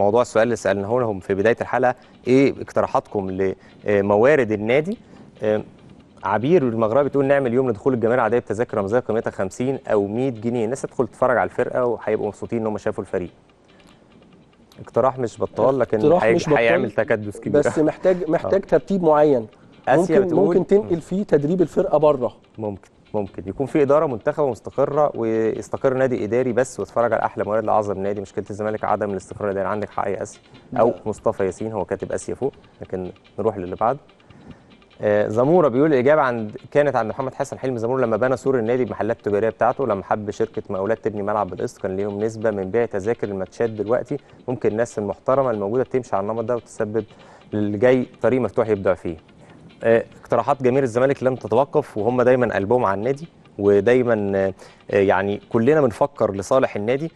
موضوع السؤال اللي سالناه لهم في بدايه الحلقه ايه اقتراحاتكم لموارد النادي عبير المغربي بتقول نعمل يوم لدخول الجماهير العاديه بتذاكر رمزيه قيمتها 50 او 100 جنيه الناس هتدخل تتفرج على الفرقه وهيبقوا مبسوطين ان هم شافوا الفريق اقتراح مش بطال لكن هيعمل تكدس كبير بس محتاج محتاج آه. ترتيب معين ممكن ممكن تنقل فيه تدريب الفرقه بره ممكن ممكن يكون في اداره منتخبه مستقره ويستقر نادي اداري بس واتفرج على احلى موارد لعظم نادي مشكله الزمالك عدم الاستقرار الاداري عندك حق يا اسيا او نعم. مصطفى ياسين هو كاتب اسيا فوق لكن نروح للي بعد آه، زموره بيقول الاجابه عند كانت عند محمد حسن حلمي زموره لما بنى سور النادي بمحلات التجاريه بتاعته لما حب شركه مقاولات تبني ملعب بالقسط كان ليهم نسبه من بيع تذاكر الماتشات دلوقتي ممكن الناس المحترمه الموجوده تمشي على النمط ده وتسبب للجاي طريق مفتوح يبدع فيه آه، اقتراحات جماهير الزمالك لن تتوقف وهم دايما قلبهم على النادي ودايما آه، يعني كلنا بنفكر لصالح النادي